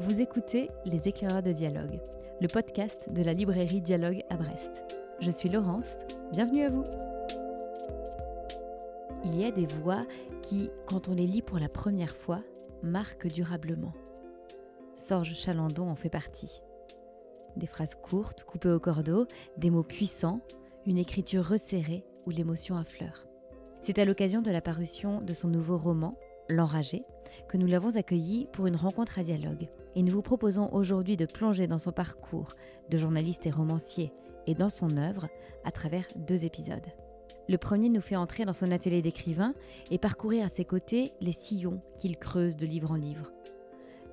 Vous écoutez Les éclaireurs de dialogue, le podcast de la librairie Dialogue à Brest. Je suis Laurence, bienvenue à vous. Il y a des voix qui, quand on les lit pour la première fois, marquent durablement. Sorge Chalandon en fait partie. Des phrases courtes, coupées au cordeau, des mots puissants, une écriture resserrée où l'émotion affleure. C'est à l'occasion de la parution de son nouveau roman, L'Enragé, que nous l'avons accueilli pour une rencontre à dialogue. Et nous vous proposons aujourd'hui de plonger dans son parcours de journaliste et romancier et dans son œuvre à travers deux épisodes. Le premier nous fait entrer dans son atelier d'écrivain et parcourir à ses côtés les sillons qu'il creuse de livre en livre.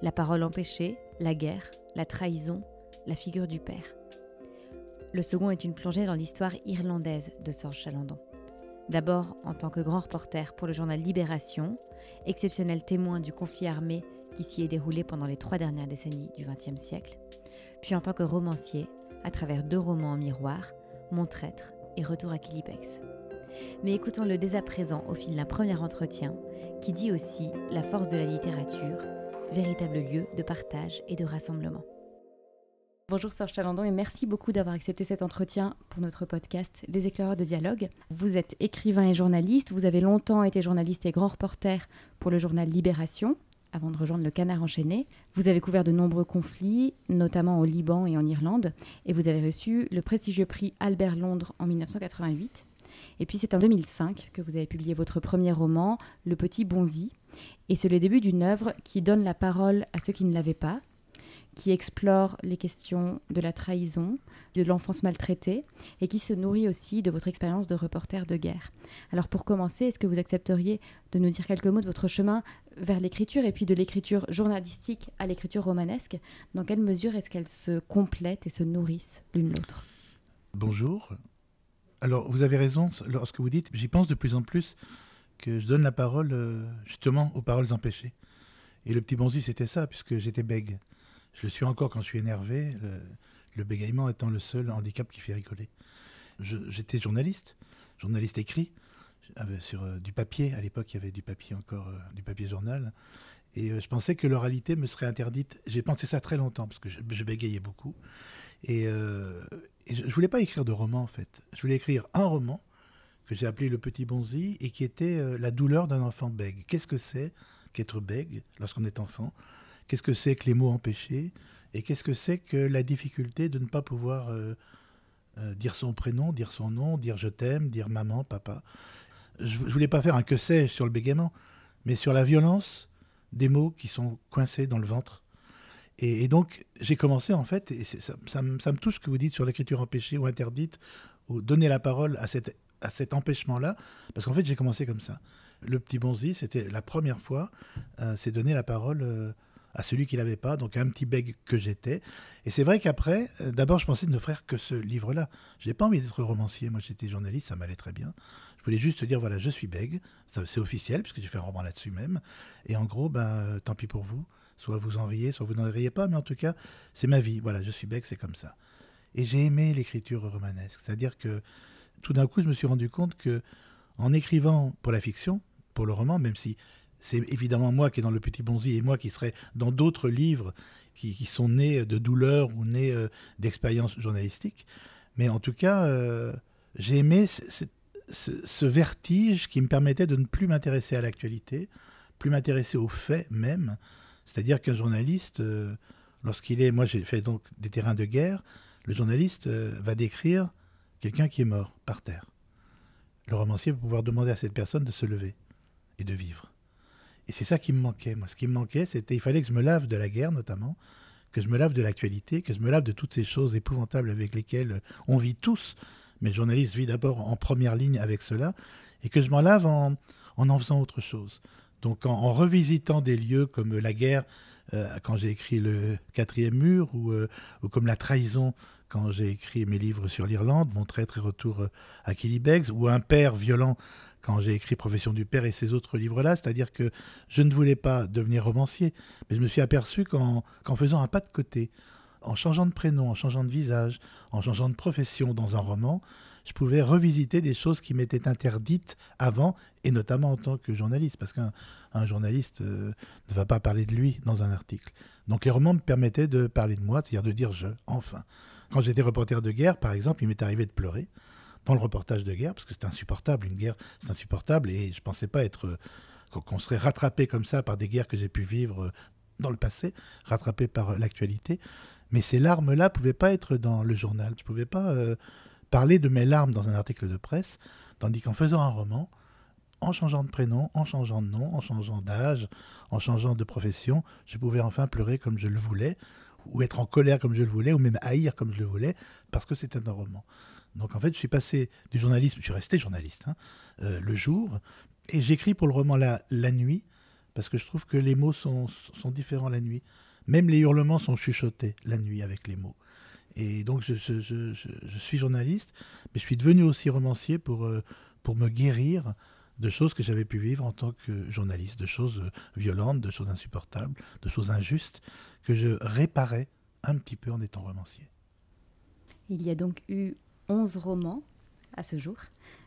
La parole empêchée, la guerre, la trahison, la figure du père. Le second est une plongée dans l'histoire irlandaise de Sorge Chalandon. D'abord en tant que grand reporter pour le journal Libération, exceptionnel témoin du conflit armé qui s'y est déroulé pendant les trois dernières décennies du XXe siècle, puis en tant que romancier, à travers deux romans en miroir, Mon traître et Retour à Kilipex. Mais écoutons-le dès à présent au fil d'un premier entretien, qui dit aussi la force de la littérature, véritable lieu de partage et de rassemblement. Bonjour Serge Chalandon et merci beaucoup d'avoir accepté cet entretien pour notre podcast Les éclaireurs de dialogue. Vous êtes écrivain et journaliste, vous avez longtemps été journaliste et grand reporter pour le journal Libération avant de rejoindre le Canard enchaîné. Vous avez couvert de nombreux conflits, notamment au Liban et en Irlande, et vous avez reçu le prestigieux prix Albert Londres en 1988. Et puis c'est en 2005 que vous avez publié votre premier roman, Le Petit Bonzi, et c'est le début d'une œuvre qui donne la parole à ceux qui ne l'avaient pas, qui explore les questions de la trahison, de l'enfance maltraitée, et qui se nourrit aussi de votre expérience de reporter de guerre. Alors pour commencer, est-ce que vous accepteriez de nous dire quelques mots de votre chemin vers l'écriture, et puis de l'écriture journalistique à l'écriture romanesque Dans quelle mesure est-ce qu'elles se complètent et se nourrissent l'une l'autre Bonjour. Alors vous avez raison lorsque vous dites, j'y pense de plus en plus que je donne la parole euh, justement aux paroles empêchées. Et le petit bonzi, c'était ça, puisque j'étais bègue. Je le suis encore quand je suis énervé, le, bégaiement étant le seul handicap qui fait rigoler. J'étais journaliste, journaliste écrit, euh, sur euh, du papier. À l'époque, il y avait du papier encore, euh, du papier journal. Et je pensais que l'oralité me serait interdite. J'ai pensé ça très longtemps, parce que je, bégayais beaucoup. Et, je, ne voulais pas écrire de roman, en fait. Je voulais écrire un roman que j'ai appelé Le Petit Bonzi et qui était La douleur d'un enfant bègue. Qu'est-ce que c'est qu'être bègue lorsqu'on est enfant qu'est-ce que c'est que les mots empêchés, et qu'est-ce que c'est que la difficulté de ne pas pouvoir euh, euh, dire son prénom, dire son nom, dire je t'aime, dire maman, papa. Je, ne voulais pas faire un que sais-je sur le bégaiement, mais sur la violence des mots qui sont coincés dans le ventre. Et, donc j'ai commencé en fait, et ça, ça, me, touche ce que vous dites sur l'écriture empêchée ou interdite, ou donner la parole à cette à cet empêchement-là, parce qu'en fait, j'ai commencé comme ça. Le petit bonzi, c'était la première fois, euh, c'est donner la parole à celui qui l'avait pas, donc un petit bègue que j'étais. Et c'est vrai qu'après, euh, d'abord, je pensais ne faire que ce livre-là. Je n'ai pas envie d'être romancier. Moi, j'étais journaliste, ça m'allait très bien. Je voulais juste dire, voilà, je suis bègue. C'est officiel, puisque j'ai fait un roman là-dessus même. Et en gros, ben, euh, tant pis pour vous. Soit vous en riez, soit vous n'en riez pas, mais en tout cas, c'est ma vie. Voilà, je suis bègue, c'est comme ça. Et j'ai aimé l'écriture romanesque. C'est-à-dire que tout d'un coup, je me suis rendu compte que, en écrivant pour la fiction, pour le roman, même si c'est évidemment moi qui est dans Le Petit Bonzi et moi qui serai dans d'autres livres qui, sont nés de douleurs ou nés euh, d'expériences journalistiques. Mais en tout cas, euh, j'ai aimé ce, vertige qui me permettait de ne plus m'intéresser à l'actualité, plus m'intéresser aux faits même. C'est-à-dire qu'un journaliste, euh, lorsqu'il est, moi j'ai fait donc des terrains de guerre, le journaliste va décrire quelqu'un qui est mort par terre. Le romancier va pouvoir demander à cette personne de se lever et de vivre. Et c'est ça qui me manquait. Moi, ce qui me manquait, c'était il fallait que je me lave de la guerre, notamment, que je me lave de l'actualité, que je me lave de toutes ces choses épouvantables avec lesquelles euh, on vit tous. Mais le journaliste vit d'abord en première ligne avec cela, et que je m'en lave en, en, faisant autre chose. Donc en, revisitant des lieux comme la guerre, euh, quand j'ai écrit le quatrième mur, euh, ou, comme la trahison quand j'ai écrit mes livres sur l'Irlande, Mon traître et retour à Killybegs, ou Un père violent quand j'ai écrit Profession du Père et ces autres livres-là, c'est-à-dire que je ne voulais pas devenir romancier, mais je me suis aperçu qu'en faisant un pas de côté, en changeant de prénom, en changeant de visage, en changeant de profession dans un roman, je pouvais revisiter des choses qui m'étaient interdites avant, et notamment en tant que journaliste, parce qu'un journaliste euh, ne va pas parler de lui dans un article. Donc les romans me permettaient de parler de moi, c'est-à-dire de dire je, enfin. Quand j'étais reporter de guerre, par exemple, il m'est arrivé de pleurer dans le reportage de guerre, parce que c'est insupportable, une guerre, c'est insupportable, et je ne pensais pas être euh, qu'on serait rattrapé comme ça par des guerres que j'ai pu vivre euh, dans le passé, rattrapé par euh, l'actualité. Mais ces larmes-là ne pouvaient pas être dans le journal. Je ne pouvais pas parler de mes larmes dans un article de presse, tandis qu'en faisant un roman, en changeant de prénom, en changeant de nom, en changeant d'âge, en changeant de profession, je pouvais enfin pleurer comme je le voulais, ou être en colère comme je le voulais, ou même haïr comme je le voulais, parce que c'était un roman. Donc en fait, je suis passé du journalisme, je suis resté journaliste hein, euh, le jour, et j'écris pour le roman la, nuit, parce que je trouve que les mots sont, différents la nuit. Même les hurlements sont chuchotés la nuit avec les mots. Et donc je, suis journaliste, mais je suis devenu aussi romancier pour, euh, pour me guérir de choses que j'avais pu vivre en tant que journaliste, de choses euh, violentes, de choses insupportables, de choses injustes, que je réparais un petit peu en étant romancier. Il y a donc eu 11 romans à ce jour.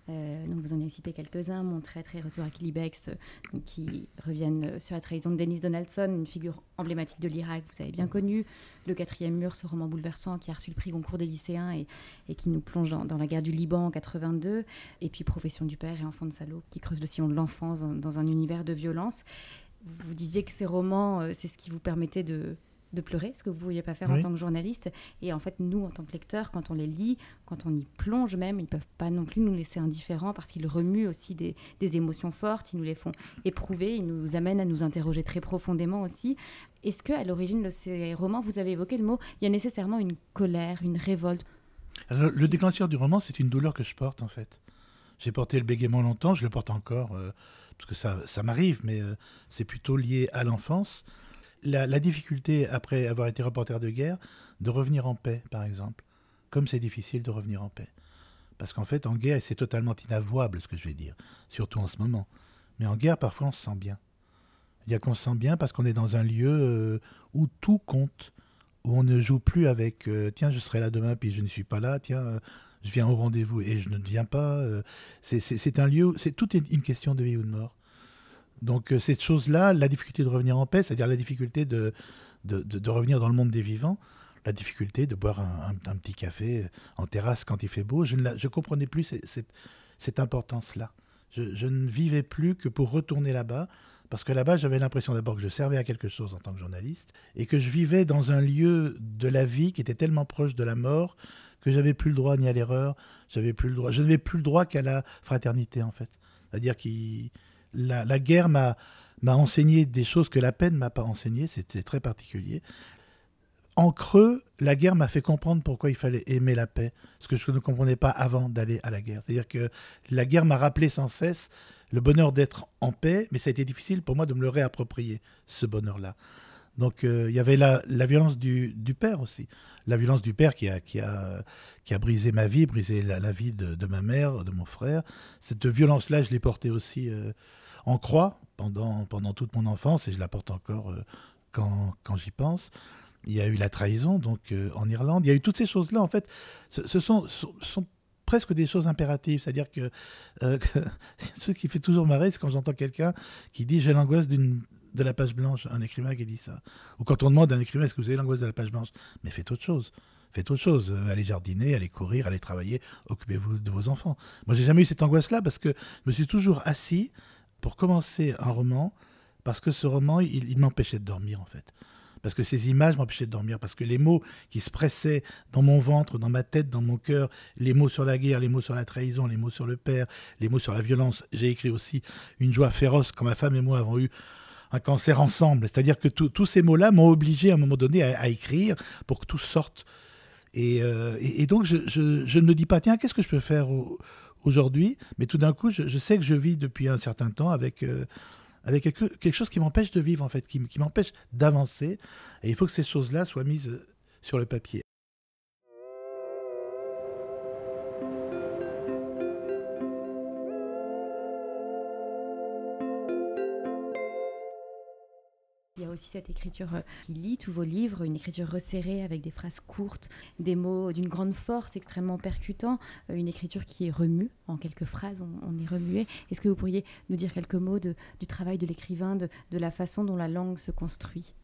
Euh, donc vous en avez cité quelques-uns, Mon traître et Retour à Kilibex, euh, qui reviennent euh, sur la trahison de Dennis Donaldson, une figure emblématique de l'Irak, vous avez bien connu. Le quatrième mur, ce roman bouleversant qui a reçu le prix Goncourt des lycéens et, qui nous plonge dans, la guerre du Liban en 82. Et puis Profession du père et Enfant de salaud, qui creuse le sillon de l'enfance dans, un univers de violence. Vous disiez que ces romans, c'est ce qui vous permettait de, de pleurer, ce que vous ne pouviez pas faire en tant que journaliste. Et en fait, nous, en tant que lecteurs, quand on les lit, quand on y plonge même, ils ne peuvent pas non plus nous laisser indifférents parce qu'ils remuent aussi des, émotions fortes, ils nous les font éprouver, ils nous amènent à nous interroger très profondément aussi. Est-ce qu'à l'origine de ces romans, vous avez évoqué le mot, il y a nécessairement une colère, une révolte Le déclencheur du roman, c'est une douleur que je porte en fait. J'ai porté le bégaiement longtemps, je le porte encore, euh, parce que ça, m'arrive, mais euh, c'est plutôt lié à l'enfance la, difficulté, après avoir été reporter de guerre, de revenir en paix, par exemple. Comme c'est difficile de revenir en paix. Parce qu'en fait, en guerre, c'est totalement inavouable ce que je vais dire, surtout en ce moment. Mais en guerre, parfois, on se sent bien. Il y a qu'on se sent bien parce qu'on est dans un lieu euh, où tout compte, où on ne joue plus avec euh, tiens, je serai là demain, puis je ne suis pas là, tiens, euh, je viens au rendez-vous et je ne viens pas. c'est un lieu, c'est tout une question de vie ou de mort. Donc euh, cette chose-là, la difficulté de revenir en paix, c'est-à-dire la difficulté de de, revenir dans le monde des vivants, la difficulté de boire un, petit café euh, en terrasse quand il fait beau, je ne je comprenais plus cette, cette, importance-là. Je, ne vivais plus que pour retourner là-bas, parce que là-bas j'avais l'impression d'abord que je servais à quelque chose en tant que journaliste, et que je vivais dans un lieu de la vie qui était tellement proche de la mort que j'avais plus le droit ni à l'erreur, j'avais plus le droit, je n'avais plus le droit qu'à la fraternité en fait. C'est-à-dire qu'il la, guerre m'a enseigné des choses que la peine m'a pas enseigné, c'était très particulier. En creux, la guerre m'a fait comprendre pourquoi il fallait aimer la paix, ce que je ne comprenais pas avant d'aller à la guerre. C'est-à-dire que la guerre m'a rappelé sans cesse le bonheur d'être en paix, mais ça a été difficile pour moi de me le réapproprier, ce bonheur-là. Donc euh, il y avait la, la violence du, père aussi. La violence du père qui a, qui a, qui a brisé ma vie, brisé la, vie de, ma mère, de mon frère. Cette violence-là, je l'ai portée aussi. Euh, en croix pendant, pendant toute mon enfance, et je la porte encore euh, quand, j'y pense. Il y a eu la trahison donc euh, en Irlande. Il y a eu toutes ces choses-là. En fait, ce, sont, sont presque des choses impératives. C'est-à-dire que, euh, ce qui fait toujours marrer, c'est quand j'entends quelqu'un qui dit j'ai l'angoisse d'une de la page blanche, un écrivain qui dit ça. Ou quand on demande à un écrivain est-ce que vous avez l'angoisse de la page blanche Mais faites autre chose. Faites autre chose. Allez jardiner, allez courir, allez travailler, occupez-vous de vos enfants. Moi, j'ai jamais eu cette angoisse-là parce que je me suis toujours assis pour commencer un roman parce que ce roman, il, m'empêchait de dormir en fait. Parce que ces images m'empêchaient de dormir, parce que les mots qui se pressaient dans mon ventre, dans ma tête, dans mon cœur, les mots sur la guerre, les mots sur la trahison, les mots sur le père, les mots sur la violence. J'ai écrit aussi une joie féroce quand ma femme et moi avons eu un cancer ensemble. C'est-à-dire que tous ces mots-là m'ont obligé à un moment donné à, écrire pour que tout sorte. Et, euh, donc je, ne me dis pas, tiens, qu'est-ce que je peux faire aujourd'hui, mais tout d'un coup, je, sais que je vis depuis un certain temps avec, euh, avec quelque, chose qui m'empêche de vivre, en fait, qui, qui m'empêche d'avancer. Et il faut que ces choses-là soient mises euh, sur le papier. aussi cette écriture euh, qui lit tous vos livres, une écriture resserrée avec des phrases courtes, des mots d'une grande force, extrêmement percutant, euh, une écriture qui est remue. En quelques phrases, on, est remué. Est-ce que vous pourriez nous dire quelques mots du travail de l'écrivain, de, la façon dont la langue se construit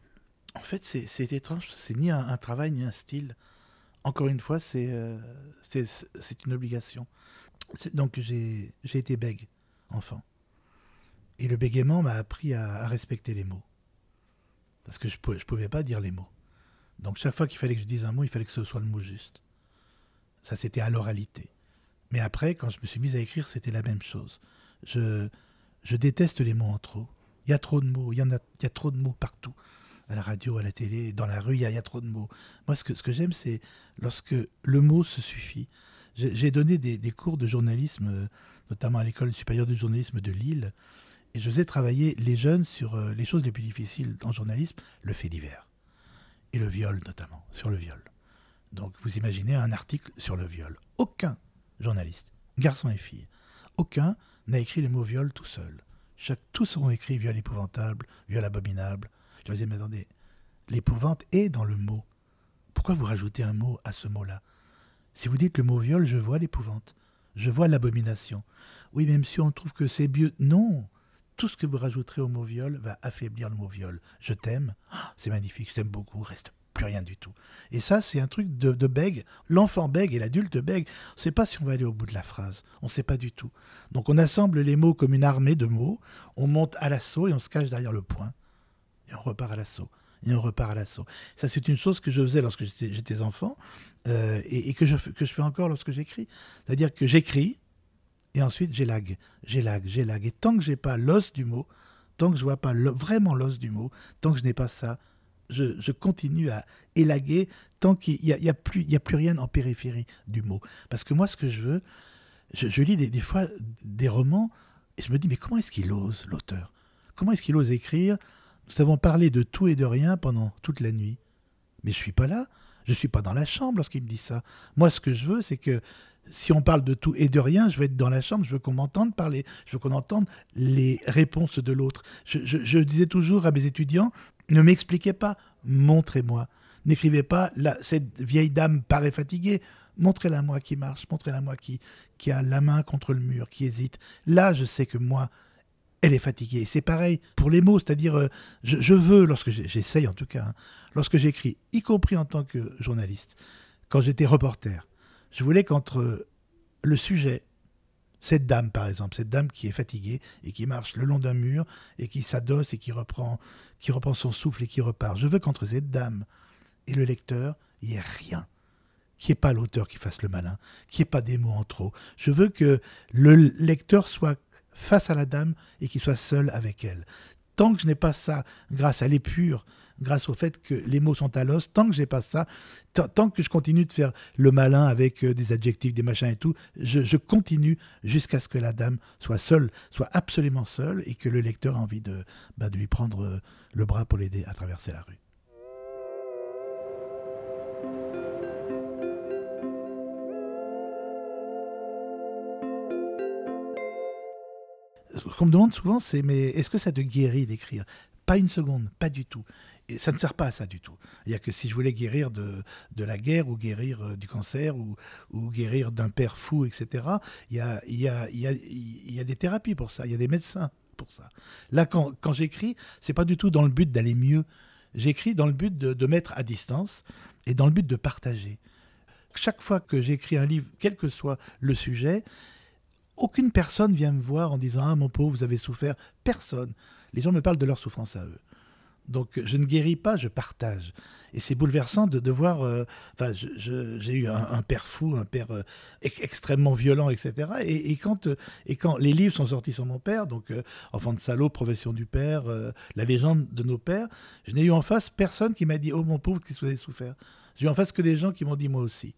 en fait, c'est étrange, c'est ni un, travail ni un style. Encore une fois, c'est euh, une obligation. Donc j'ai été bègue, enfant. Et le bégaiement m'a appris à, respecter les mots. Parce que je ne pouvais, pas dire les mots. Donc chaque fois qu'il fallait que je dise un mot, il fallait que ce soit le mot juste. Ça, c'était à l'oralité. Mais après, quand je me suis mis à écrire, c'était la même chose. Je, je déteste les mots en trop. Il y a trop de mots, il y, en a, il trop de mots partout. À la radio, à la télé, dans la rue, il y a, trop de mots. Moi, ce que, j'aime, c'est lorsque le mot se suffit. J'ai donné des, des, cours de journalisme, euh, notamment à l'école supérieure de journalisme de Lille, et je faisais travailler les jeunes sur euh, les choses les plus difficiles dans le journalisme, le fait divers. Et le viol notamment, sur le viol. Donc vous imaginez un article sur le viol. Aucun journaliste, garçon et fille, aucun n'a écrit le mot viol tout seul. Chaque, tous ont écrit viol épouvantable, viol abominable. Je me disais, mais attendez, l'épouvante est dans le mot. Pourquoi vous rajoutez un mot à ce mot-là Si vous dites le mot viol, je vois l'épouvante, je vois l'abomination. Oui, même si on trouve que c'est mieux. Non, tout ce que vous rajouterez au mot viol va affaiblir le mot viol. Je t'aime, ah, c'est magnifique, je t'aime beaucoup, reste plus rien du tout. Et ça, c'est un truc de, bègue. L'enfant bègue et l'adulte bègue. On ne sait pas si on va aller au bout de la phrase. On ne sait pas du tout. Donc on assemble les mots comme une armée de mots. On monte à l'assaut et on se cache derrière le point. Et on repart à l'assaut. Et on repart à l'assaut. Ça, c'est une chose que je faisais lorsque j'étais enfant euh, et, que je fais encore lorsque j'écris. C'est-à-dire que j'écris, et ensuite j'élague, j'élague, j'élague. Et tant que j'ai pas l'os du mot, tant que je vois pas vraiment l'os du mot, tant que je n'ai pas ça, je, continue à élaguer tant qu'il n'y a, y a, plus, a plus rien en périphérie du mot. Parce que moi, ce que je veux, je, lis des, fois des romans et je me dis, mais comment est-ce qu'il ose, l'auteur Comment est-ce qu'il ose écrire Nous avons parlé de tout et de rien pendant toute la nuit. Mais je suis pas là, je ne suis pas dans la chambre lorsqu'il me dit ça. Moi, ce que je veux, c'est que si on parle de tout et de rien, je vais être dans la chambre, je veux qu'on m'entende parler, je veux qu'on entende les réponses de l'autre. Je, disais toujours à mes étudiants, ne m'expliquez pas, montrez-moi. N'écrivez pas, cette vieille dame paraît fatiguée, montrez-la moi qui marche, montrez-la moi qui, a la main contre le mur, qui hésite. Là, je sais que moi, elle est fatiguée. C'est pareil pour les mots, c'est-à-dire, euh, je, veux, lorsque j'essaye en tout cas, hein, lorsque j'écris, y compris en tant que journaliste, quand j'étais reporter, je voulais qu'entre euh, le sujet, cette dame par exemple, cette dame qui est fatiguée et qui marche le long d'un mur et qui s'adosse et qui reprend, qui reprend son souffle et qui repart, je veux qu'entre cette dame et le lecteur, il n'y ait rien. Qui n'y ait pas l'auteur qui fasse le malin, qui n'y ait pas des mots en trop. Je veux que le lecteur soit face à la dame et qu'il soit seul avec elle. Tant que je n'ai pas ça, grâce à l'épure grâce au fait que les mots sont à l'os. Tant que j'ai pas ça, tant que je continue de faire le malin avec euh, des adjectifs, des machins et tout, je, continue jusqu'à ce que la dame soit seule, soit absolument seule, et que le lecteur a envie de, bah, de lui prendre euh, le bras pour l'aider à traverser la rue. ce qu'on me demande souvent, c'est mais est-ce que ça te guérit d'écrire Pas une seconde, pas du tout. Et ça ne sert pas à ça du tout. Il n'y a que si je voulais guérir de, la guerre ou guérir euh, du cancer ou, ou guérir d'un père fou, etc., il y a, il y, des thérapies pour ça, il y a des médecins pour ça. Là, quand, quand j'écris, c'est pas du tout dans le but d'aller mieux. J'écris dans le but de, de, mettre à distance et dans le but de partager. Chaque fois que j'écris un livre, quel que soit le sujet, aucune personne vient me voir en disant Ah mon pauvre, vous avez souffert. Personne. Les gens me parlent de leur souffrance à eux. Donc je ne guéris pas, je partage. Et c'est bouleversant de, devoir. voir. Euh, j'ai eu un, père fou, un père euh, extrêmement violent, etc. Euh, et, quand, les livres sont sortis sur mon père, donc Enfant de salaud, Profession du père, La légende de nos pères, je n'ai eu en face personne qui m'a dit Oh mon pauvre, qu'est-ce que vous souffert J'ai eu en face que des gens qui m'ont dit Moi aussi.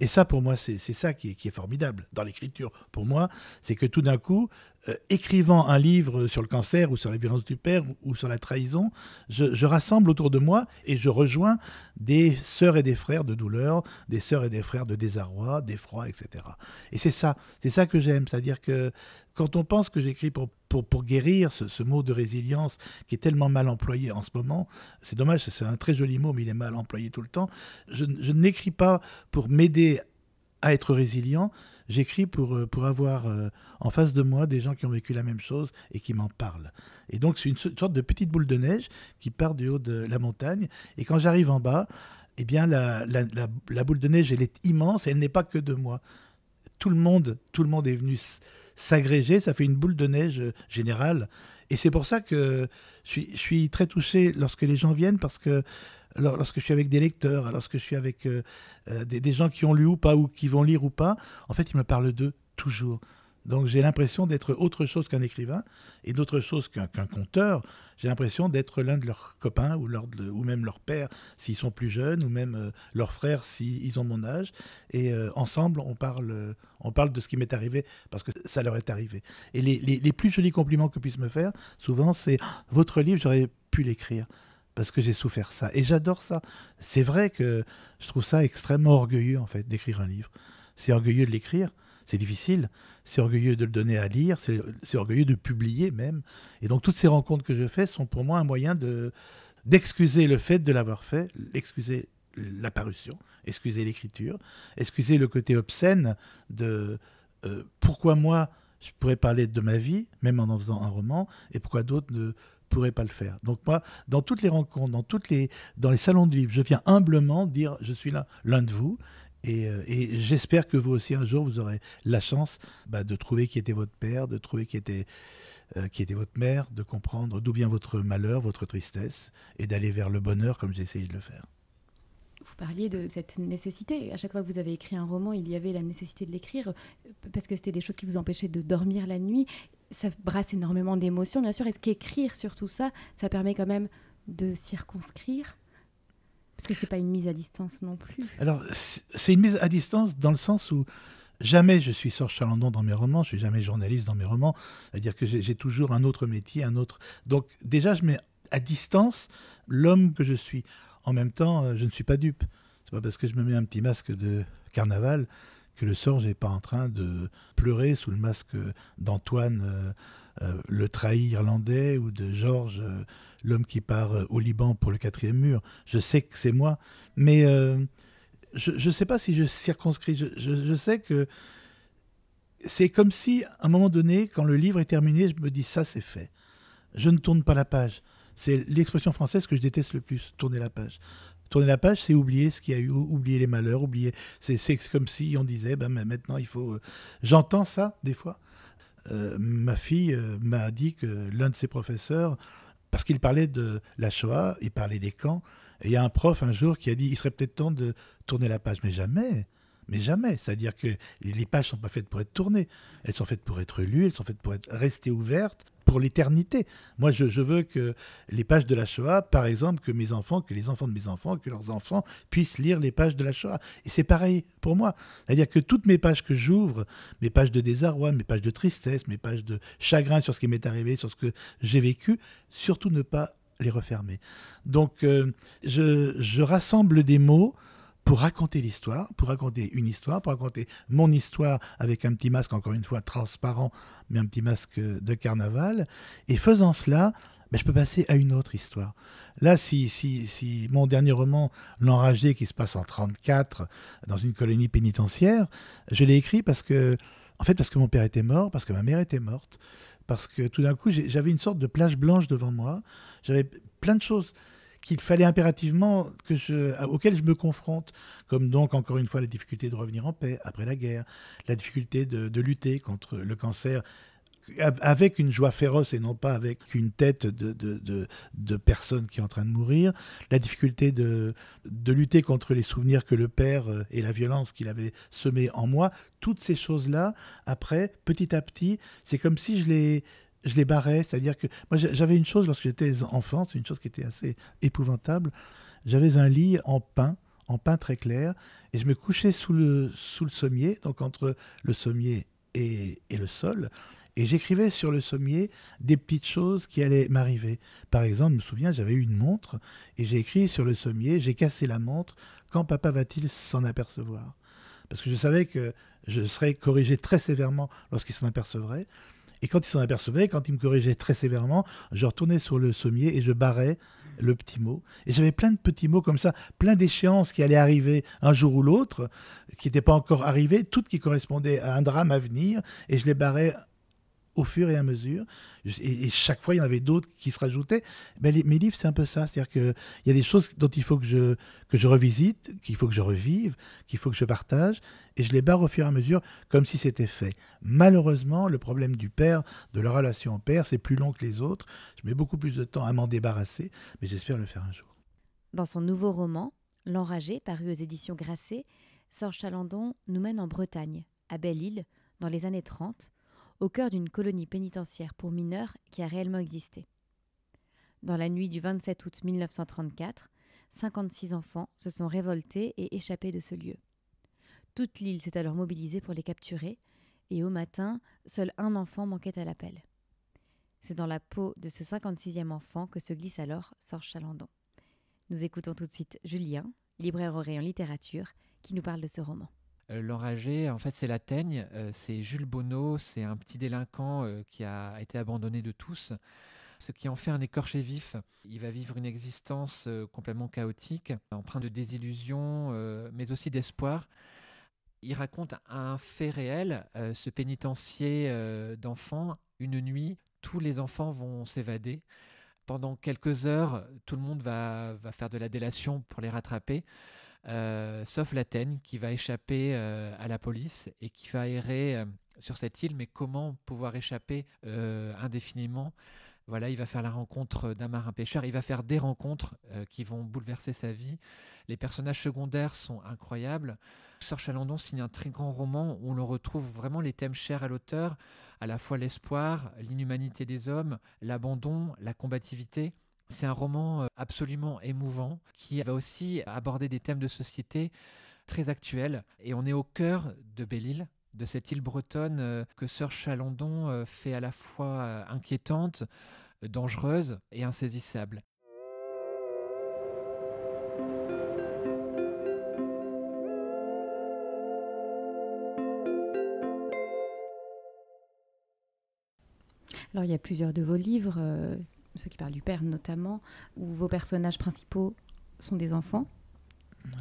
Et ça, pour moi, c'est ça qui est, formidable dans l'écriture. Pour moi, c'est que tout d'un coup, euh, écrivant un livre sur le cancer ou sur la violence du père ou, sur la trahison, je, je, rassemble autour de moi et je rejoins des sœurs et des frères de douleur, des sœurs et des frères de désarroi, d'effroi, etc. Et c'est ça, c'est ça que j'aime, c'est-à-dire que quand on pense que j'écris pour, pour, guérir ce, mot de résilience qui est tellement mal employé en ce moment, c'est dommage, c'est un très joli mot, mais il est mal employé tout le temps, je, n'écris pas pour m'aider à être résilient, j'écris pour, euh, pour avoir euh, en face de moi des gens qui ont vécu la même chose et qui m'en parlent. Et donc c'est une sorte de petite boule de neige qui part du haut de la montagne. Et quand j'arrive en bas, eh bien la, boule de neige, elle est immense et elle n'est pas que de moi. Tout le monde, tout le monde est venu s'agréger, ça fait une boule de neige euh, générale. Et c'est pour ça que je suis, très touché lorsque les gens viennent, parce que lorsque je suis avec des lecteurs, lorsque je suis avec euh, euh, des, gens qui ont lu ou pas, ou qui vont lire ou pas, en fait, ils me parlent d'eux toujours. Donc j'ai l'impression d'être autre chose qu'un écrivain et d'autre chose qu'un conteur. J'ai l'impression d'être l'un de leurs copains ou, même leur père s'ils sont plus jeunes ou même euh, leur frère s'ils ont mon âge. Et euh, ensemble, on parle, euh, on parle de ce qui m'est arrivé parce que ça leur est arrivé. Et les, plus jolis compliments que puissent me faire, souvent, c'est «Ah, Votre livre, j'aurais pu l'écrire parce que j'ai souffert ça. Et j'adore ça. C'est vrai que je trouve ça extrêmement orgueilleux, en fait, d'écrire un livre. C'est orgueilleux de l'écrire, c'est difficile. C'est orgueilleux de le donner à lire, c'est orgueilleux de publier même. Et donc toutes ces rencontres que je fais sont pour moi un moyen de d'excuser le fait de l'avoir fait, excuser la parution, excuser l'écriture, excuser le côté obscène de euh, pourquoi moi je pourrais parler de ma vie, même en en faisant un roman, et pourquoi d'autres ne pourraient pas le faire. Donc moi, dans toutes les rencontres, dans, toutes les, dans les salons de livres, je viens humblement dire, je suis l'un de vous, euh, et, j'espère que vous aussi, un jour, vous aurez la chance bah, de trouver qui était votre père, de trouver qui était, euh, qui était votre mère, de comprendre d'où vient votre malheur, votre tristesse, et d'aller vers le bonheur comme j'ai essayé de le faire. Vous parliez de cette nécessité. À chaque fois que vous avez écrit un roman, il y avait la nécessité de l'écrire parce que c'était des choses qui vous empêchaient de dormir la nuit. Ça brasse énormément d'émotions, bien sûr. Est-ce qu'écrire sur tout ça, ça permet quand même de circonscrire parce que c'est pas une mise à distance non plus. Alors, c'est une mise à distance dans le sens où jamais je suis Serge Chalandon dans mes romans, je suis jamais journaliste dans mes romans, c'est-à-dire que j'ai toujours un autre métier, un autre. Donc déjà, je mets à distance l'homme que je suis. En même temps, euh, je ne suis pas dupe. C'est pas parce que je me mets un petit masque de carnaval que le Sorge n'est pas en train de pleurer sous le masque d'Antoine, euh, euh, le trahi irlandais, ou de Georges l'homme qui part euh, au Liban pour le quatrième mur. Je sais que c'est moi, mais euh, je ne sais pas si je circonscris. Je, sais que c'est comme si, à un moment donné, quand le livre est terminé, je me dis ça, c'est fait. Je ne tourne pas la page. C'est l'expression française que je déteste le plus, tourner la page. Tourner la page, c'est oublier ce qu'il y a eu, oublier les malheurs, oublier. C'est comme si on disait, ben, maintenant il faut. Euh, j'entends ça des fois. ma fille m'a dit que l'un de ses professeurs parce qu'il parlait de la Shoah, il parlait des camps. Et il y a un prof un jour qui a dit il serait peut-être temps de tourner la page, mais jamais mais jamais. C'est-à-dire que les pages ne sont pas faites pour être tournées, elles sont faites pour être lues, elles sont faites pour être restées ouvertes pour l'éternité. Moi, je, veux que les pages de la Shoah, par exemple, que mes enfants, que les enfants de mes enfants, que leurs enfants puissent lire les pages de la Shoah. Et c'est pareil pour moi. C'est-à-dire que toutes mes pages que j'ouvre, mes pages de désarroi, mes pages de tristesse, mes pages de chagrin sur ce qui m'est arrivé, sur ce que j'ai vécu, surtout ne pas les refermer. Donc, euh, je rassemble des mots pour raconter l'histoire, pour raconter une histoire, pour raconter mon histoire avec un petit masque, encore une fois, transparent, mais un petit masque euh, de carnaval. Et faisant cela, ben, je peux passer à une autre histoire. Là, si, si mon dernier roman, L'Enragé, qui se passe en 1934 dans une colonie pénitentiaire, je l'ai écrit parce que, en fait, parce que mon père était mort, parce que ma mère était morte, parce que tout d'un coup, j'avais une sorte de plage blanche devant moi. J'avais plein de choses qu'il fallait impérativement que je, auquel je me confronte, comme donc encore une fois la difficulté de revenir en paix après la guerre, la difficulté de, lutter contre le cancer avec une joie féroce et non pas avec une tête de, de, de, personne qui est en train de mourir, la difficulté de, de lutter contre les souvenirs que le père euh, et la violence qu'il avait semés en moi, toutes ces choses-là, après, petit à petit, c'est comme si je les, je les barrais, c'est-à-dire que moi j'avais une chose lorsque j'étais enfant, c'est une chose qui était assez épouvantable. J'avais un lit en pain, en pain très clair, et je me couchais sous le, sous le sommier, donc entre le sommier et, et le sol, et j'écrivais sur le sommier des petites choses qui allaient m'arriver. Par exemple, je me souviens, j'avais eu une montre, et j'ai écrit sur le sommier, j'ai cassé la montre, quand papa va-t-il s'en apercevoir Parce que je savais que je serais corrigé très sévèrement lorsqu'il s'en apercevrait. Et quand il s'en apercevait, quand il me corrigeait très sévèrement, je retournais sur le sommier et je barrais le petit mot. Et j'avais plein de petits mots comme ça, plein d'échéances qui allaient arriver un jour ou l'autre, qui n'étaient pas encore arrivées, toutes qui correspondaient à un drame à venir, et je les barrais au fur et à mesure. Et, chaque fois, il y en avait d'autres qui se rajoutaient. Mais mes livres, c'est un peu ça. C'est-à-dire qu'il y a des choses dont il faut que je, que je revisite, qu'il faut que je revive, qu'il faut que je partage. Et je les barre au fur et à mesure comme si c'était fait. Malheureusement, le problème du père, de la relation au père, c'est plus long que les autres. Je mets beaucoup plus de temps à m'en débarrasser, mais j'espère le faire un jour. Dans son nouveau roman, L'Enragé, paru aux éditions Grasset, Sœur Chalandon nous mène en Bretagne, à Belle-Île, dans les années 30, au cœur d'une colonie pénitentiaire pour mineurs qui a réellement existé. Dans la nuit du 27 août 1934, 56 enfants se sont révoltés et échappés de ce lieu. Toute l'île s'est alors mobilisée pour les capturer, et au matin, seul un enfant manquait à l'appel. C'est dans la peau de ce 56e enfant que se glisse alors Sorge Chalandon. Nous écoutons tout de suite Julien, libraire au rayon littérature, qui nous parle de ce roman. Euh, L'enragé, en fait, c'est la teigne, euh, c'est Jules Bonneau, c'est un petit délinquant euh, qui a été abandonné de tous, ce qui en fait un écorché vif. Il va vivre une existence complètement chaotique, empreinte de désillusion, mais aussi d'espoir. Il raconte un fait réel, ce pénitencier d'enfants, une nuit, tous les enfants vont s'évader. Pendant quelques heures, tout le monde va faire de la délation pour les rattraper. Euh, sauf l'Athènes qui va échapper euh, à la police et qui va errer euh, sur cette île. Mais comment pouvoir échapper indéfiniment voilà, il va faire la rencontre d'un marin pêcheur, il va faire des rencontres qui vont bouleverser sa vie. Les personnages secondaires sont incroyables. Sœur Chalandon signe un très grand roman où l'on retrouve vraiment les thèmes chers à l'auteur, à la fois l'espoir, l'inhumanité des hommes, l'abandon, la combativité. C'est un roman euh, absolument émouvant qui va aussi aborder des thèmes de société très actuels. Et on est au cœur de Belle-Île, de cette île bretonne euh, que Sœur Chalandon euh, fait à la fois inquiétante, dangereuse et insaisissable. Alors, il y a plusieurs de vos livres ceux qui parlent du père notamment, où vos personnages principaux sont des enfants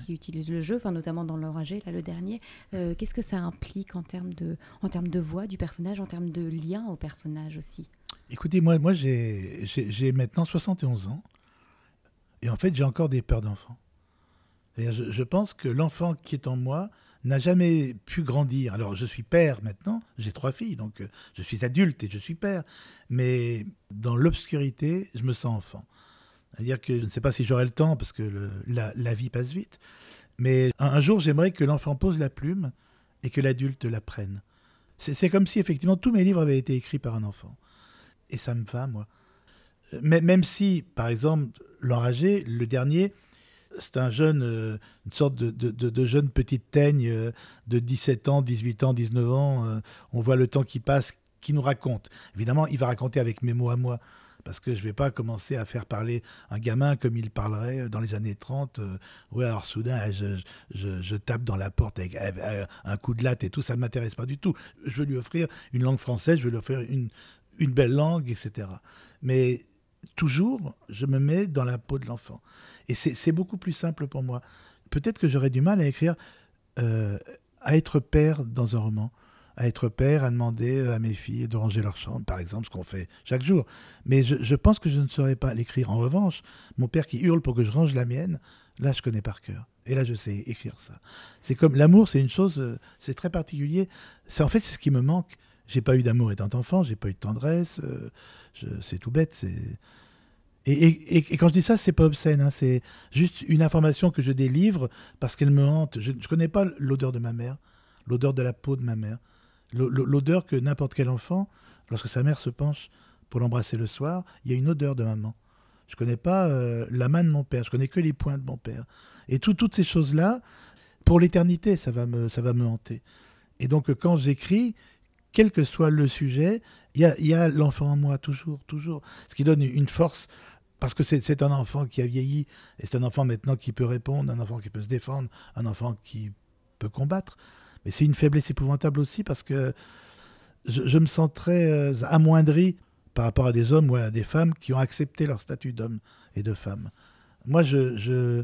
qui utilisent le jeu, enfin notamment dans l'oragé, là le dernier. Euh, qu'est-ce que ça implique en termes de, en termes de voix du personnage, en termes de lien au personnage aussi Écoutez, moi, j'ai maintenant 71 ans et en fait j'ai encore des peurs d'enfants je pense que l'enfant qui est en moi, n'a jamais pu grandir. Alors je suis père maintenant, j'ai trois filles, donc euh, je suis adulte et je suis père, mais dans l'obscurité, je me sens enfant. C'est-à-dire que je ne sais pas si j'aurai le temps parce que la, vie passe vite, mais un, jour j'aimerais que l'enfant pose la plume et que l'adulte la prenne. C'est comme si effectivement tous mes livres avaient été écrits par un enfant. Et ça me va, moi. Euh, mais même si, par exemple, L'enragé, le dernier, c'est un jeune, euh, une sorte de, jeune petite teigne euh, de 17 ans, 18 ans, 19 ans. Euh, on voit le temps qui passe, qui nous raconte. Évidemment, il va raconter avec mes mots à moi. Parce que je ne vais pas commencer à faire parler un gamin comme il parlerait dans les années 30. ouais, alors soudain, eh, je, tape dans la porte avec, eh, eh, un coup de latte et tout. Ça ne m'intéresse pas du tout. Je veux lui offrir une langue française, je veux lui offrir une belle langue, etc. Mais toujours, je me mets dans la peau de l'enfant. Et c'est beaucoup plus simple pour moi. Peut-être que j'aurais du mal à écrire, euh, à être père dans un roman, à être père, à demander euh, à mes filles de ranger leur chambre, par exemple, ce qu'on fait chaque jour. Mais je, pense que je ne saurais pas l'écrire. En revanche, mon père qui hurle pour que je range la mienne, là, je connais par cœur. Et là, je sais écrire ça. C'est comme l'amour, c'est une chose, euh, c'est très particulier. C'est en fait, c'est ce qui me manque. J'ai pas eu d'amour étant enfant, j'ai pas eu de tendresse. c'est tout bête. C'est et, quand je dis ça, c'est pas obscène, hein, c'est juste une information que je délivre parce qu'elle me hante. Je ne connais pas l'odeur de ma mère, l'odeur de la peau de ma mère, l'odeur que n'importe quel enfant, lorsque sa mère se penche pour l'embrasser le soir, il y a une odeur de maman. Je ne connais pas euh, la main de mon père, je connais que les poings de mon père. Et toutes ces choses-là, pour l'éternité, ça va me, ça va me hanter. Et donc quand j'écris, quel que soit le sujet, il y y a l'enfant en moi toujours, toujours, ce qui donne une force parce que c'est un enfant qui a vieilli, et c'est un enfant maintenant qui peut répondre, un enfant qui peut se défendre, un enfant qui peut combattre. Mais c'est une faiblesse épouvantable aussi parce que je, me sens très euh, amoindri par rapport à des hommes ou à des femmes qui ont accepté leur statut d'homme et de femme. Moi, je,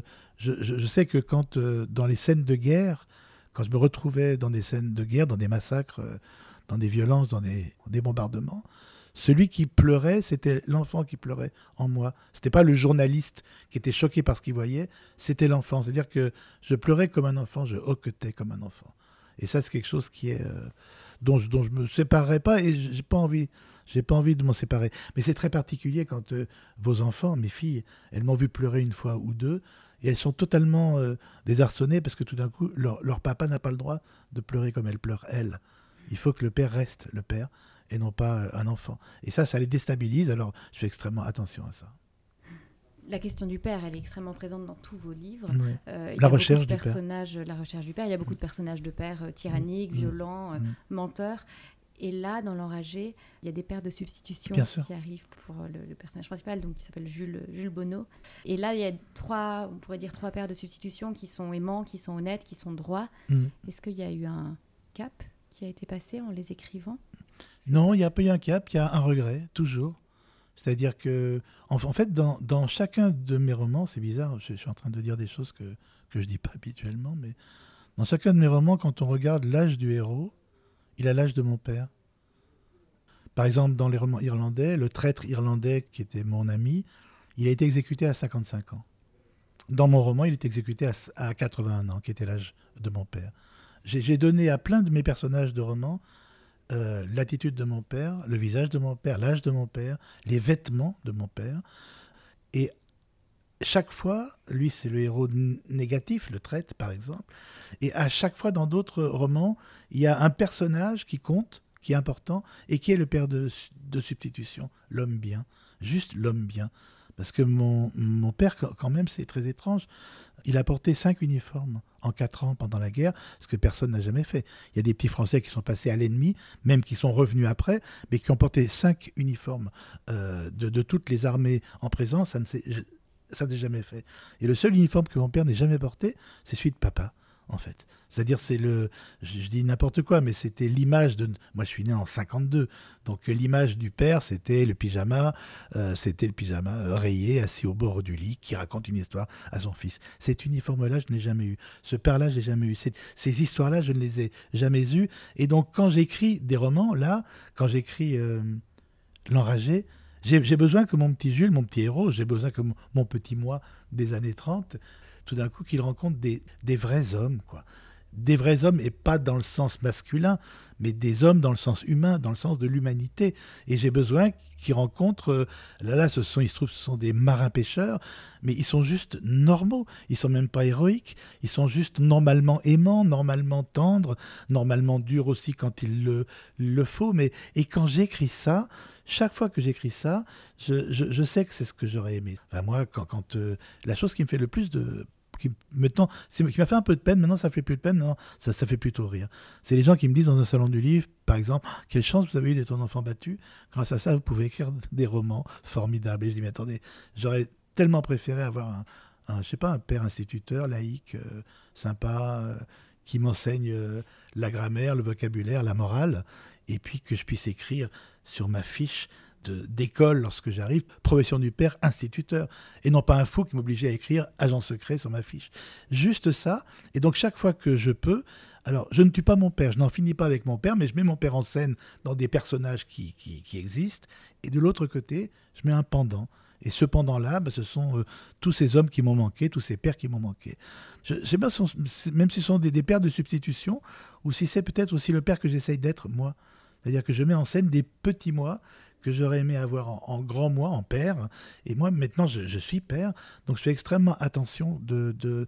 sais que quand euh, dans les scènes de guerre, quand je me retrouvais dans des scènes de guerre, dans des massacres, euh, dans des violences, dans des bombardements, celui qui pleurait, c'était l'enfant qui pleurait en moi. C'était pas le journaliste qui était choqué par ce qu'il voyait, c'était l'enfant. C'est-à-dire que je pleurais comme un enfant, je hoquetais comme un enfant. Et ça, c'est quelque chose qui est euh, dont, je, dont me séparerai pas et j'ai pas envie. J'ai pas envie de m'en séparer. Mais c'est très particulier quand euh, vos enfants, mes filles, elles m'ont vu pleurer une fois ou deux et elles sont totalement euh, désarçonnées parce que tout d'un coup, leur, leur papa n'a pas le droit de pleurer comme elle pleure elle. Il faut que le père reste le père et non pas euh, un enfant. Et ça, ça les déstabilise. Alors, je fais extrêmement attention à ça. La question du père, elle est extrêmement présente dans tous vos livres. Euh, la recherche du père. La recherche du père. Il y a beaucoup de personnages de pères euh, tyranniques, mm. Mm. violents, mm. menteurs. Et là, dans l'enragé, il y a des paires de substitution qui arrivent pour le, personnage principal, donc qui s'appelle Jules, Jules Bonneau. Et là, il y a trois, on pourrait dire trois paires de substitution qui sont aimants, qui sont honnêtes, qui sont droits. Est-ce qu'il y a eu un cap qui a été passé en les écrivant non, il y a pas un cap, il y a un regret, toujours. C'est-à-dire que, en, fait, dans, chacun de mes romans, c'est bizarre, je, suis en train de dire des choses que, je ne dis pas habituellement, mais dans chacun de mes romans, quand on regarde l'âge du héros, il a l'âge de mon père. Par exemple, dans les romans irlandais, le traître irlandais qui était mon ami, il a été exécuté à 55 ans. Dans mon roman, il est exécuté à, à 81 ans, qui était l'âge de mon père. J'ai donné à plein de mes personnages de romans euh, l'attitude de mon père, le visage de mon père, l'âge de mon père, les vêtements de mon père. Et chaque fois, lui c'est le héros négatif, le traite par exemple, et à chaque fois dans d'autres romans, il y a un personnage qui compte, qui est important, et qui est le père de, substitution, l'homme bien, juste l'homme bien. Parce que mon, mon père, quand même, c'est très étrange, il a porté cinq uniformes en quatre ans pendant la guerre, ce que personne n'a jamais fait. Il y a des petits Français qui sont passés à l'ennemi, même qui sont revenus après, mais qui ont porté cinq uniformes euh, de, toutes les armées en présence. Ça ne s'est jamais fait. Et le seul uniforme que mon père n'ait jamais porté, c'est celui de papa, en fait. C'est-à-dire, c'est le, je, dis n'importe quoi, mais c'était l'image de. Moi, je suis né en 52, donc euh, l'image du père, c'était le pyjama, euh, c'était le pyjama euh, rayé, assis au bord du lit, qui raconte une histoire à son fils. Cet uniforme-là, je ne l'ai jamais eu. Ce père-là, je l'ai jamais eu. Ces, histoires-là, je ne les ai jamais eues. Et donc, quand j'écris des romans, là, quand j'écris L'enragé, j'ai besoin que mon petit Jules, mon petit héros, j'ai besoin que mon, petit moi des années 30, tout d'un coup, qu'il rencontre des, des vrais hommes, quoi des vrais hommes et pas dans le sens masculin, mais des hommes dans le sens humain, dans le sens de l'humanité. Et j'ai besoin qu'ils rencontrent, euh, là, là, ce sont, ils se ce sont des marins-pêcheurs, mais ils sont juste normaux, ils sont même pas héroïques, ils sont juste normalement aimants, normalement tendres, normalement durs aussi quand il le, faut. Mais, et quand j'écris ça, chaque fois que j'écris ça, je, sais que c'est ce que j'aurais aimé. Enfin, moi, quand, euh, la chose qui me fait le plus de qui maintenant, qui m'a fait un peu de peine. Maintenant, ça fait plus de peine. non ça, ça fait plutôt rire. C'est les gens qui me disent dans un salon du livre, par exemple, quelle chance vous avez eu d'être un enfant battu. Grâce à ça, vous pouvez écrire des romans formidables. Et je dis, mais attendez, j'aurais tellement préféré avoir un, je sais pas, un père instituteur, laïque, euh, sympa, euh, qui m'enseigne euh, la grammaire, le vocabulaire, la morale, et puis que je puisse écrire sur ma fiche d'école lorsque j'arrive, profession du père, instituteur, et non pas un fou qui m'obligeait à écrire agent secret sur ma fiche. Juste ça, et donc chaque fois que je peux, alors, je ne tue pas mon père, je n'en finis pas avec mon père, mais je mets mon père en scène dans des personnages qui, existent. Et de l'autre côté, je mets un pendant. Et ce pendant-là, bah, ce sont euh, tous ces hommes qui m'ont manqué, tous ces pères qui m'ont manqué. Je ne sais pas même si ce sont des, des, pères de substitution, ou si c'est peut-être aussi le père que j'essaye d'être, moi. C'est-à-dire que je mets en scène des petits moi que j'aurais aimé avoir en, grand moi, en père. Et moi, maintenant, je, suis père, donc je fais extrêmement attention de, de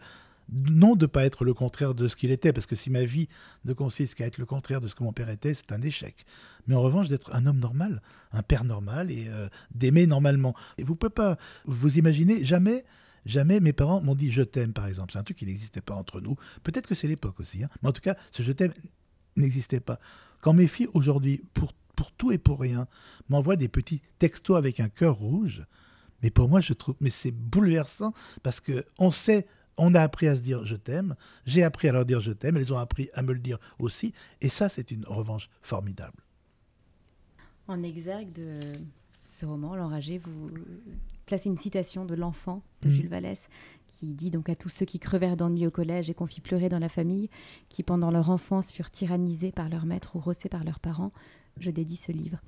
non de pas être le contraire de ce qu'il était, parce que si ma vie ne consiste qu'à être le contraire de ce que mon père était, c'est un échec. Mais en revanche, d'être un homme normal, un père normal, et euh, d'aimer normalement. Et vous pouvez pas vous imaginer jamais. Jamais mes parents m'ont dit je t'aime, par exemple. C'est un truc qui n'existait pas entre nous. Peut-être que c'est l'époque aussi. Hein. Mais en tout cas, ce je t'aime n'existait pas. Quand mes filles aujourd'hui, pour pour tout et pour rien, m'envoie des petits textos avec un cœur rouge. Mais pour moi, je trouve, mais c'est bouleversant parce que on sait, on a appris à se dire je t'aime, j'ai appris à leur dire je t'aime, elles ont appris à me le dire aussi, et ça, c'est une revanche formidable. En exergue de ce roman, L'Enragé, vous placez une citation de l'enfant de mmh. Jules Vallès qui dit donc à tous ceux qui crevèrent d'ennui au collège et qu'on fit pleurer dans la famille, qui pendant leur enfance furent tyrannisés par leur maître ou rossés par leurs parents, je dédie ce livre.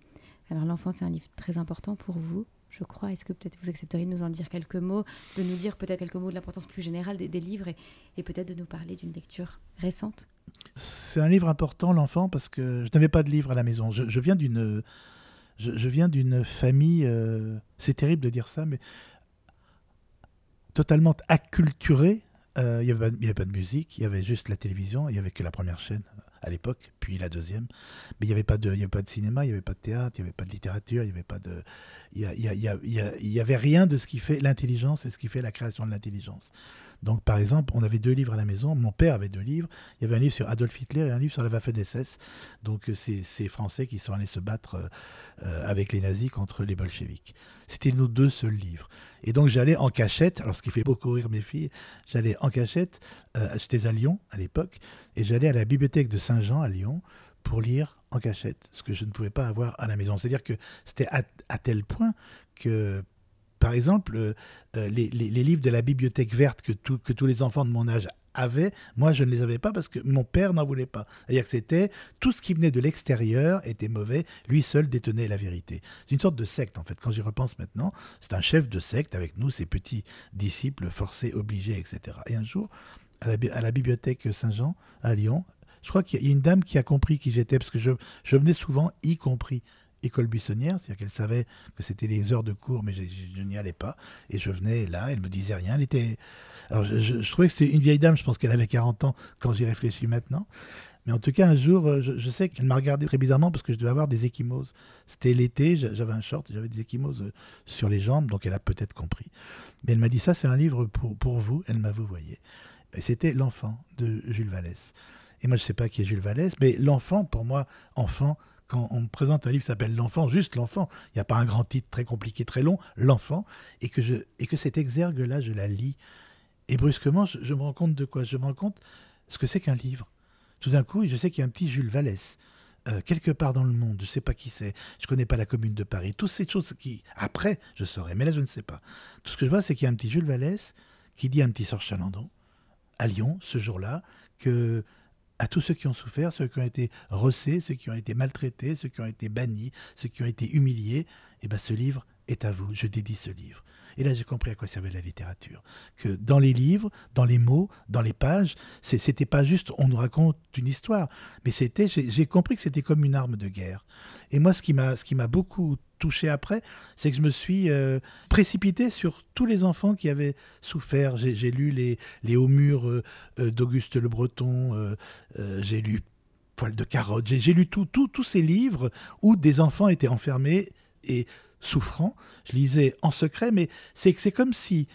Alors L'Enfant, c'est un livre très important pour vous, je crois. Est-ce que peut-être vous accepteriez de nous en dire quelques mots, de nous dire peut-être quelques mots de l'importance plus générale des, livres et, peut-être de nous parler d'une lecture récente C'est un livre important, l'enfant, parce que je n'avais pas de livre à la maison. Je, viens d'une... Je, viens d'une famille, euh, c'est terrible de dire ça, mais totalement acculturée. Euh, il n'y avait, avait, pas de musique, il y avait juste la télévision, il n'y avait que la première chaîne à l'époque, puis la deuxième. Mais il n'y avait, pas de, cinéma, il n'y avait pas de théâtre, il n'y avait pas de littérature, il n'y avait pas de. Il avait rien de ce qui fait l'intelligence et ce qui fait la création de l'intelligence. Donc, par exemple, on avait deux livres à la maison. Mon père avait deux livres. Il y avait un livre sur Adolf Hitler et un livre sur la Waffen-SS. Donc, c'est ces Français qui sont allés se battre avec les nazis contre les bolcheviks. C'était nos deux seuls livres. Et donc, j'allais en cachette, alors ce qui fait beaucoup rire mes filles, j'allais en cachette, j'étais à Lyon à l'époque, et j'allais à la bibliothèque de Saint-Jean à Lyon pour lire en cachette ce que je ne pouvais pas avoir à la maison. C'est-à-dire que c'était à, tel point que, par exemple, euh, euh, les, livres de la bibliothèque verte que, que tous les enfants de mon âge avaient, moi je ne les avais pas parce que mon père n'en voulait pas. C'est-à-dire que c'était tout ce qui venait de l'extérieur était mauvais, lui seul détenait la vérité. C'est une sorte de secte en fait, quand j'y repense maintenant, c'est un chef de secte avec nous, ses petits disciples forcés, obligés, etc. Et un jour, à la, bibliothèque Saint-Jean à Lyon. Je crois qu'il y a une dame qui a compris qui j'étais, parce que je, venais souvent, y compris école buissonnière, c'est-à-dire qu'elle savait que c'était les heures de cours, mais je, n'y allais pas. Et je venais là, elle me disait rien. Elle était. Alors, je, trouvais que c'est une vieille dame, je pense qu'elle avait 40 ans quand j'y réfléchis maintenant. Mais en tout cas, un jour, euh, je, sais qu'elle m'a regardé très bizarrement parce que je devais avoir des échymoses. C'était l'été, j'avais un short, j'avais des échymoses euh, sur les jambes, donc elle a peut-être compris. Mais elle m'a dit Ça, c'est un livre pour, pour vous. Elle m'a vous voyez. Et c'était l'enfant de Jules Vallès. Et moi, je ne sais pas qui est Jules Vallès, mais l'enfant, pour moi, enfant, quand on me présente un livre qui s'appelle L'enfant, juste l'enfant, il n'y a pas un grand titre très compliqué, très long, l'enfant, et que, je, et que cette exergue-là, je la lis. Et brusquement, je, me rends compte de quoi Je me rends compte ce que c'est qu'un livre. Tout d'un coup, je sais qu'il y a un petit Jules Vallès. Euh, quelque part dans le monde, je ne sais pas qui c'est, je ne connais pas la commune de Paris, toutes ces choses qui, après, je saurais, mais là, je ne sais pas. Tout ce que je vois, c'est qu'il y a un petit Jules Vallès qui dit un petit sort à Lyon ce jour-là que à tous ceux qui ont souffert, ceux qui ont été rossés, ceux qui ont été maltraités, ceux qui ont été bannis, ceux qui ont été humiliés, et eh ben, ce livre est à vous. Je dédie ce livre. Et là, j'ai compris à quoi servait la littérature. Que dans les livres, dans les mots, dans les pages, c'était pas juste on nous raconte une histoire, mais c'était, j'ai compris que c'était comme une arme de guerre. Et moi, ce qui m'a, ce qui m'a beaucoup touché après, c'est que je me suis euh, précipité sur tous les enfants qui avaient souffert. J'ai lu les, les hauts murs euh, euh, d'Auguste le Breton, j'ai lu Poil de carotte, j'ai lu tous tout, tous ces livres où des enfants étaient enfermés et souffrant, je lisais en secret, mais c'est que c'est comme si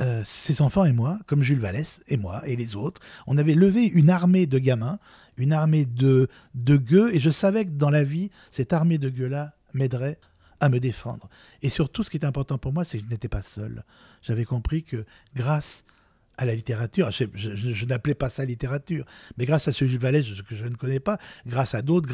euh, ces enfants et moi, comme Jules Vallès et moi et les autres, on avait levé une armée de gamins, une armée de, de gueux, et je savais que dans la vie, cette armée de gueux-là m'aiderait à me défendre. Et surtout, ce qui est important pour moi, c'est que je n'étais pas seul. J'avais compris que grâce à la littérature. Je, n'appelais pas ça littérature, mais grâce à ce Jules que je ne connais pas, grâce à d'autres,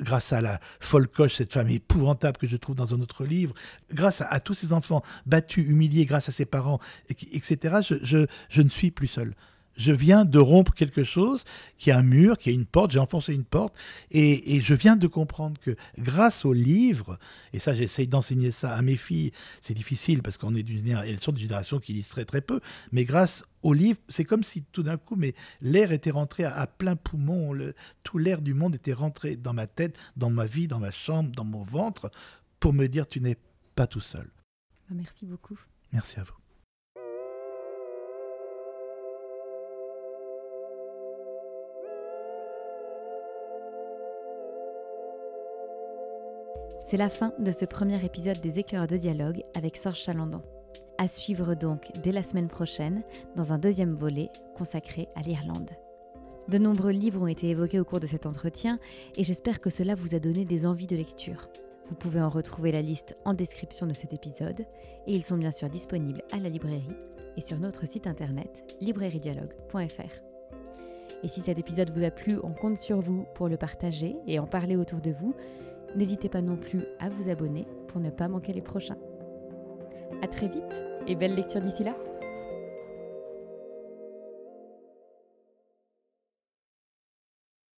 grâce à la folle coche, cette femme épouvantable que je trouve dans un autre livre, grâce à, à tous ces enfants battus, humiliés, grâce à ses parents, etc., je ne suis plus seul je viens de rompre quelque chose, qui est un mur, qui est une porte, j'ai enfoncé une porte, et, je viens de comprendre que grâce au livre, et ça j'essaye d'enseigner ça à mes filles, c'est difficile parce qu'on est d'une génération, génération qui lisent très très peu, mais grâce au livre, c'est comme si tout d'un coup mais l'air était rentré à, plein poumon, tout l'air du monde était rentré dans ma tête, dans ma vie, dans ma chambre, dans mon ventre, pour me dire tu n'es pas tout seul. Merci beaucoup. Merci à vous. C'est la fin de ce premier épisode des Éclairs de dialogue avec Sorge Chalandon. À suivre donc dès la semaine prochaine dans un deuxième volet consacré à l'Irlande. De nombreux livres ont été évoqués au cours de cet entretien et j'espère que cela vous a donné des envies de lecture. Vous pouvez en retrouver la liste en description de cet épisode et ils sont bien sûr disponibles à la librairie et sur notre site internet librairiedialogue.fr. Et si cet épisode vous a plu, on compte sur vous pour le partager et en parler autour de vous N'hésitez pas non plus à vous abonner pour ne pas manquer les prochains. À très vite et belle lecture d'ici là